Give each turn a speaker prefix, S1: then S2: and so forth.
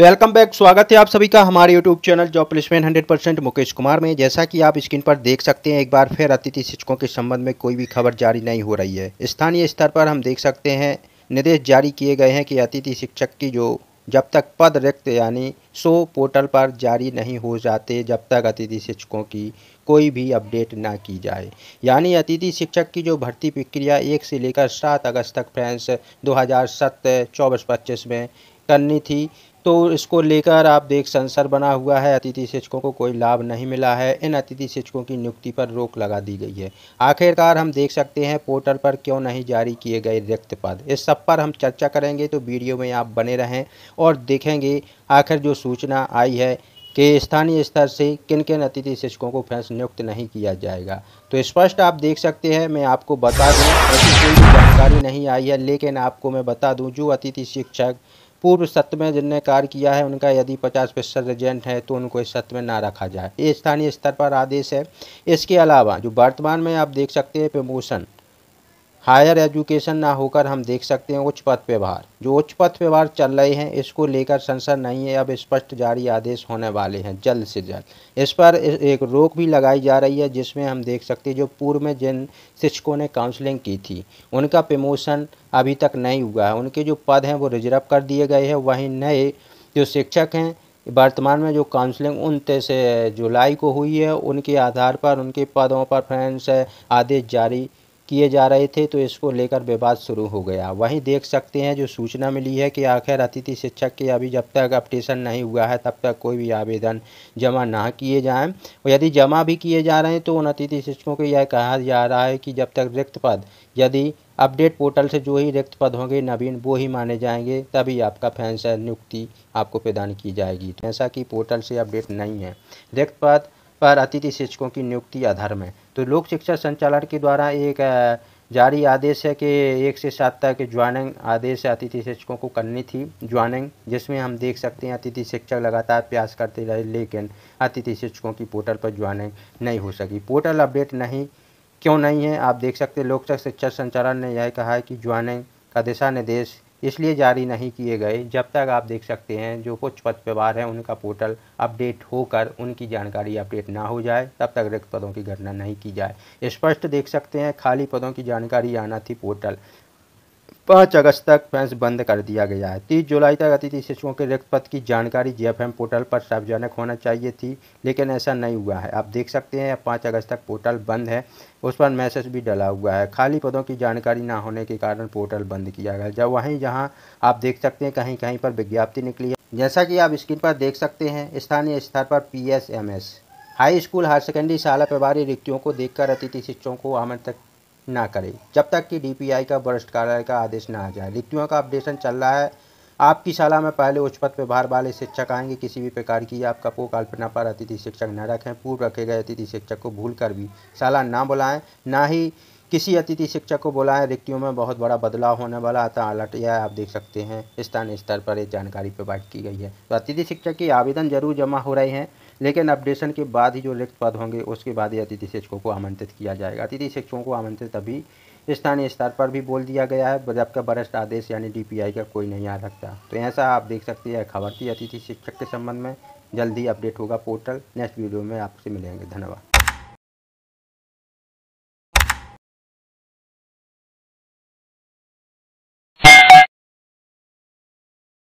S1: welcome back स्वागत है आप सभी का हमारे YouTube channel job placement hundred percent Mukesh Kumar में जैसा कि आप स्क्रीन पर देख सकते हैं एक बार फिर अतिथि शिक्षकों के संबंध में कोई भी खबर जारी नहीं हो रही है स्थानीय स्तर पर हम देख सकते हैं निर्देश जारी किए गए हैं कि अतिथि शिक्षक की जो जब तक पद रिक्त यानी सो पोर्टल पर जारी नहीं हो जाते जब तक अतिथि शिक्षकों की कोई भी अपडेट ना की जाए यानी अतिथि शिक्षक की जो भर्ती प्रक्रिया एक से लेकर सात अगस्त तक फ्रेंस दो हज़ार सत्तर चौबीस पच्चीस में करनी थी तो इसको लेकर आप देख संसर बना हुआ है अतिथि शिक्षकों को कोई लाभ नहीं मिला है इन अतिथि शिक्षकों की नियुक्ति पर रोक लगा दी गई है आखिरकार हम देख सकते हैं पोर्टल पर क्यों नहीं जारी किए गए रिक्त पद इस सब पर हम चर्चा करेंगे तो वीडियो में आप बने रहें और देखेंगे आखिर जो सूचना आई है कि स्थानीय स्तर से किन किन अतिथि शिक्षकों को फैंस नियुक्त नहीं किया जाएगा तो स्पष्ट आप देख सकते हैं मैं आपको बता दूँ ऐसी कोई जानकारी नहीं आई है लेकिन आपको मैं बता दूँ जो अतिथि शिक्षक पूर्व सत्र में जिनने कार्य किया है उनका यदि पचास प्रतिशत रिजेंट है तो उनको इस सत्र में ना रखा जाए ये स्थानीय स्तर पर आदेश है इसके अलावा जो वर्तमान में आप देख सकते हैं प्रमोशन हायर एजुकेशन ना होकर हम देख सकते हैं उच्च पथ व्यवहार जो उच्च पथ व्यवहार चल रहे हैं इसको लेकर संसद नहीं है अब स्पष्ट जारी आदेश होने वाले हैं जल्द से जल्द इस पर एक रोक भी लगाई जा रही है जिसमें हम देख सकते हैं जो पूर्व में जिन शिक्षकों ने काउंसलिंग की थी उनका प्रमोशन अभी तक नहीं हुआ है उनके जो पद हैं वो रिजर्व कर दिए गए हैं वहीं नए जो शिक्षक हैं वर्तमान में जो काउंसलिंग उनतीस जुलाई को हुई है उनके आधार पर उनके पदों पर फ्रेंड्स आदेश जारी किए जा रहे थे तो इसको लेकर विवाद शुरू हो गया वहीं देख सकते हैं जो सूचना मिली है कि आखिर अतिथि शिक्षक के अभी जब तक अपडेशन नहीं हुआ है तब तक कोई भी आवेदन जमा ना किए जाएं और यदि जमा भी किए जा रहे हैं तो उन अतिथि शिक्षकों को यह कहा जा रहा है कि जब तक रिक्त पद यदि अपडेट पोर्टल से जो ही रिक्त पद होंगे नवीन वो ही माने जाएंगे तभी आपका फैंसर नियुक्ति आपको प्रदान की जाएगी ऐसा कि पोर्टल से अपडेट नहीं है रिक्त पद पर अतिथि शिक्षकों की नियुक्ति आधार में तो लोक शिक्षा संचालन के द्वारा एक जारी आदेश है कि एक से सात तक ज्वाइनिंग आदेश अतिथि शिक्षकों को करनी थी ज्वाइनिंग जिसमें हम देख सकते हैं अतिथि शिक्षक लगातार प्रयास करते रहे लेकिन अतिथि शिक्षकों की पोर्टल पर ज्वाइनिंग नहीं हो सकी पोर्टल अपडेट नहीं क्यों नहीं है आप देख सकते लोक शिक्षा संचालन ने यह कहा है कि ज्वाइनिंग का दिशा निर्देश इसलिए जारी नहीं किए गए जब तक आप देख सकते हैं जो कुछ पद व्यवहार हैं उनका पोर्टल अपडेट होकर उनकी जानकारी अपडेट ना हो जाए तब तक रिक्त पदों की गणना नहीं की जाए स्पष्ट देख सकते हैं खाली पदों की जानकारी आना थी पोर्टल पाँच अगस्त तक फैंस बंद कर दिया गया है तीस जुलाई तक अतिथि शिक्षकों के रिक्त पद की जानकारी जीएफएम पोर्टल पर सार्वजनिक होना चाहिए थी लेकिन ऐसा नहीं हुआ है आप देख सकते हैं पाँच अगस्त तक पोर्टल बंद है उस पर मैसेज भी डला हुआ है खाली पदों की जानकारी ना होने के कारण पोर्टल बंद किया गया जब वहीं जहाँ आप देख सकते हैं कहीं कहीं पर विज्ञप्ति निकली है जैसा कि आप स्क्रीन पर देख सकते हैं स्थानीय स्तर पर पी हाई स्कूल हायर सेकेंडरी शाला प्रभारी रिक्तियों को देखकर अतिथि शिक्षकों को आमंत्रित ना करें जब तक कि डीपीआई का वरिष्ठ कार्यालय का आदेश ना आ जाए रिक्तियों का अपडेशन चल रहा है आपकी शाला में पहले उच्च पद पर भार वाले शिक्षक आएंगे किसी भी प्रकार की आपका को कल्पना पर अतिथि शिक्षक न रखें पूर्व रखे गए अतिथि शिक्षक को भूल कर भी शाला ना बुलाएँ ना ही किसी अतिथि शिक्षक को बुलाएं रिक्तियों में बहुत बड़ा बदलाव होने वाला आता अलर्ट यह आप देख सकते हैं स्थानीय स्तर पर ये जानकारी प्रोवाइड की गई है तो अतिथि शिक्षक की आवेदन जरूर जमा हो रहे हैं लेकिन अपडेशन के बाद ही जो रिक्त पद होंगे उसके बाद ही अतिथि शिक्षकों को आमंत्रित किया जाएगा अतिथि शिक्षकों को आमंत्रित अभी स्थानीय स्तर पर भी बोल दिया गया है जबकि वरिष्ठ आदेश यानी डी का कोई नहीं आ सकता तो ऐसा आप देख सकते हैं खबर थी अतिथि शिक्षक के संबंध में जल्द ही अपडेट होगा पोर्टल नेक्स्ट वीडियो में आपसे मिलेंगे धन्यवाद